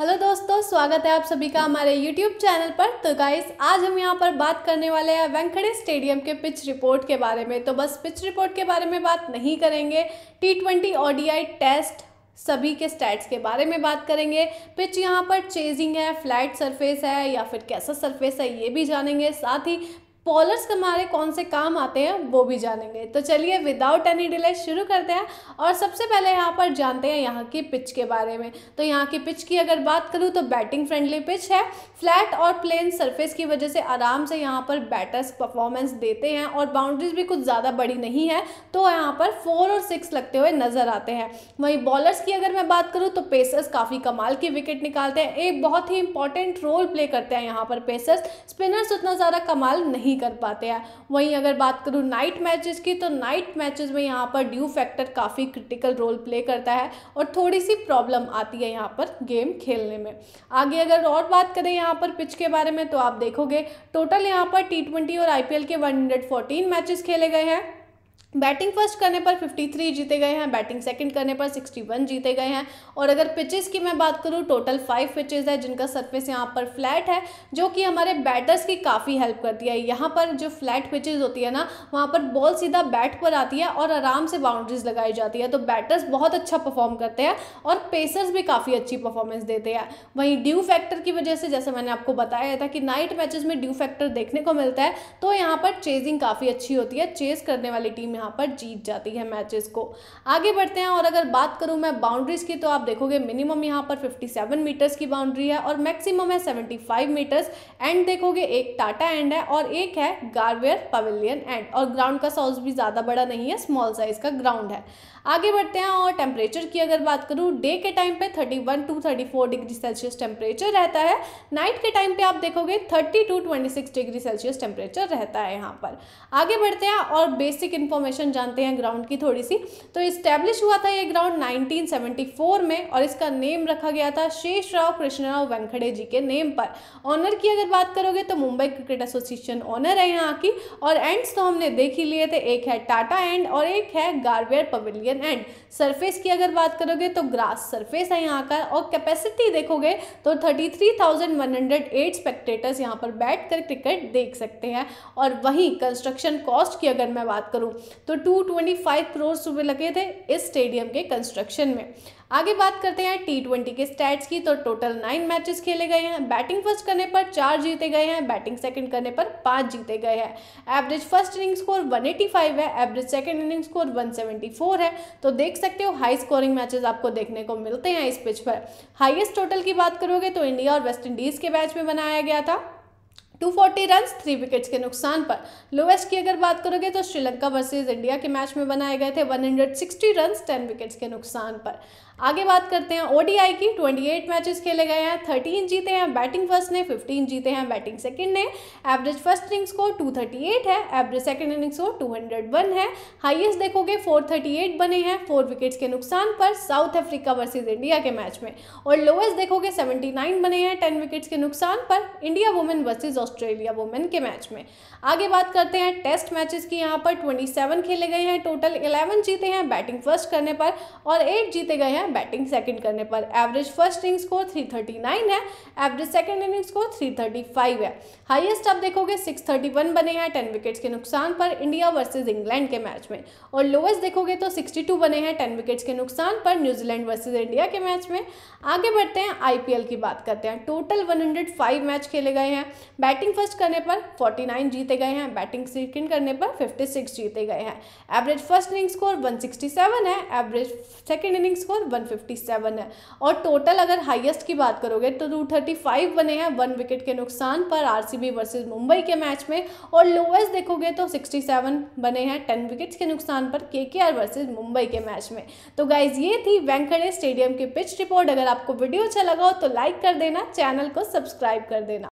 hello दोस्तों स्वागत है आप सभी का हमारे यूट्यूब चैनल पर तो गाइस आज हम यहाँ पर बात करने वाले हैं वेंकटेश स्टेडियम के पिच रिपोर्ट के बारे में तो बस पिच रिपोर्ट के बारे में बात नहीं करेंगे टी ट्वेंटी ओडीआई टेस्ट सभी के स्टैट्स के बारे में बात करेंगे पिच यहाँ पर चेजिंग है फ्लैट सरफेस है या फिर कैसा सरफेस है ये भी जानेंगे साथ ही पॉलर्स हमारे कौन से काम आते हैं वो भी जानेंगे तो चलिए विदाउट एनी डिले शुरू करते हैं और सबसे पहले यहाँ पर जानते हैं यहाँ की पिच के बारे में तो यहाँ की पिच की अगर बात करूँ तो बैटिंग फ्रेंडली पिच है फ्लैट और प्लेन सरफेस की वजह से आराम से यहाँ पर बैटर्स परफॉर्मेंस देते हैं और बाउंड्रीज भी कुछ ज़्यादा बड़ी नहीं है तो यहाँ पर फोर और सिक्स लगते हुए नज़र आते हैं वहीं बॉलर्स की अगर मैं बात करूँ तो पेसर्स काफ़ी कमाल की विकेट निकालते हैं एक बहुत ही इंपॉर्टेंट रोल प्ले करते हैं यहाँ पर पेसर्स स्पिनर्स उतना ज़्यादा कमाल नहीं नहीं कर पाते हैं वहीं अगर बात करूँ नाइट मैचेस की तो नाइट मैचेस में यहाँ पर ड्यू फैक्टर काफ़ी क्रिटिकल रोल प्ले करता है और थोड़ी सी प्रॉब्लम आती है यहाँ पर गेम खेलने में आगे अगर और बात करें यहाँ पर पिच के बारे में तो आप देखोगे टोटल यहाँ पर टी और आई के वन हंड्रेड मैचेस खेले गए हैं बैटिंग फर्स्ट करने पर 53 जीते गए हैं बैटिंग सेकंड करने पर 61 जीते गए हैं और अगर पिचेस की मैं बात करूं टोटल फाइव पिचेस है जिनका सरफेस यहाँ पर फ्लैट है जो कि हमारे बैटर्स की काफ़ी हेल्प करती है यहाँ पर जो फ्लैट पिचेस होती है ना वहाँ पर बॉल सीधा बैट पर आती है और आराम से बाउंड्रीज लगाई जाती है तो बैटर्स बहुत अच्छा परफॉर्म करते हैं और पेसर्स भी काफ़ी अच्छी परफॉर्मेंस देते हैं वहीं ड्यू फैक्टर की वजह से जैसे मैंने आपको बताया था कि नाइट मैचेज में ड्यू फैक्टर देखने को मिलता है तो यहाँ पर चेजिंग काफ़ी अच्छी होती है चेज करने वाली टीम यहाँ पर जीत जाती है मैचेस को आगे बढ़ते हैं और अगर बात करूँ मैं बाउंड्रीज़ की तो आप देखोगे मिनिमम यहाँ पर 57 मीटर्स की बाउंड्री है और मैक्सिमम है 75 मीटर्स एंड देखोगे एक टाटा एंड है और एक है गारवेयर पवेलियन एंड और ग्राउंड का साइज भी ज़्यादा बड़ा नहीं है स्मॉल साइज़ का ग्राउंड है आगे बढ़ते हैं और टेम्परेचर की अगर बात करूँ डे के टाइम पे 31 टू 34 डिग्री सेल्सियस टेम्परेचर रहता है नाइट के टाइम पे आप देखोगे 30 टू 26 डिग्री सेल्सियस टेम्परेचर रहता है यहाँ पर आगे बढ़ते हैं और बेसिक इन्फॉर्मेशन इन्फॉर्मेशन जानते हैं ग्राउंड की थोड़ी सी तो इस्टेब्लिश हुआ था ये ग्राउंड 1974 में और इसका नेम रखा गया था शेष राव कृष्णराव वेंकड़े जी के नेम पर ऑनर की अगर बात करोगे तो मुंबई क्रिकेट एसोसिएशन ऑनर है यहाँ की और एंड्स तो हमने देख ही लिए थे एक है टाटा एंड और एक है गार्वेयर पवेलियन एंड सरफेस की अगर बात करोगे तो ग्रास सरफेस है यहाँ का और कैपेसिटी देखोगे तो थर्टी स्पेक्टेटर्स यहाँ पर बैठ क्रिकेट देख सकते हैं और वहीं कंस्ट्रक्शन कॉस्ट की अगर मैं बात करूं तो 225 करोड़ रुपए लगे थे इस स्टेडियम के कंस्ट्रक्शन में आगे बात करते हैं टी ट्वेंटी के स्टैट्स की तो टोटल नाइन मैचेस खेले गए हैं बैटिंग फर्स्ट करने पर चार जीते गए हैं बैटिंग सेकंड करने पर पांच जीते गए हैं एवरेज फर्स्ट इनिंग स्कोर 185 है एवरेज सेकंड इनिंग स्कोर 174 है तो देख सकते हो हाई स्कोरिंग मैचेस आपको देखने को मिलते हैं इस पिच पर हाइएस्ट टोटल की बात करोगे तो इंडिया और वेस्ट इंडीज़ के मैच में बनाया गया था 240 रन थ्री विकेट्स के नुकसान पर लोवेस्ट की अगर बात करोगे तो श्रीलंका वर्सेज इंडिया के मैच में बनाए गए थे 160 रन टेन विकेट्स के नुकसान पर आगे बात करते हैं ओडीआई की 28 मैचेस खेले गए हैं 13 जीते हैं बैटिंग फर्स्ट ने 15 जीते हैं बैटिंग सेकंड ने एवरेज फर्स्ट इनिंग्स को 238 है एवरेज सेकंड इनिंग्स को 201 है हाईएस्ट देखोगे 438 बने हैं फोर विकेट्स के नुकसान पर साउथ अफ्रीका वर्सेज इंडिया के मैच में और लोएस्ट देखोगे सेवेंटी बने हैं टेन विकेट्स के नुकसान पर India women versus Australia women के मैच में आगे बात करते हैं टेस्ट मैचेस की यहाँ पर 27 खेले गए हैं टोटल 11 जीते हैं बैटिंग फर्स्ट करने पर और 8 जीते गए हैं है बैटिंग सेकंड करने पर एवरेज फर्स्ट इनिंग स्कोर 339 है एवरेज सेकंड इनिंग स्कोर 335 है हाईएस्ट आप देखोगे 631 बने हैं टेन विकेट्स के नुकसान पर इंडिया वर्सेज इंग्लैंड के मैच में और लोएस्ट देखोगे तो सिक्सटी बने हैं टेन विकेट्स के नुकसान पर न्यूजीलैंड वर्सेज इंडिया के मैच में आगे बढ़ते हैं आई की बात करते हैं टोटल वन मैच खेले गए हैं बैटिंग फर्स्ट करने पर फोर्टी जीते गए हैं बैटिंग सेकेंड करने पर फिफ्टी जीते गए हैं एवरेज फर्स्ट इनिंग स्कोर 167 है एवरेज सेकंड इनिंग स्कोर 157 है और टोटल अगर हाईएस्ट की बात करोगे तो 235 बने हैं वन विकेट के नुकसान पर आरसीबी वर्सेस मुंबई के मैच में और लोएस्ट देखोगे तो 67 बने हैं टेन विकेट्स के नुकसान पर केकेआर वर्सेस मुंबई के मैच में तो गाइज ये थी वेंकड़े स्टेडियम की पिच रिपोर्ट अगर आपको वीडियो अच्छा लगा हो तो लाइक कर देना चैनल को सब्सक्राइब कर देना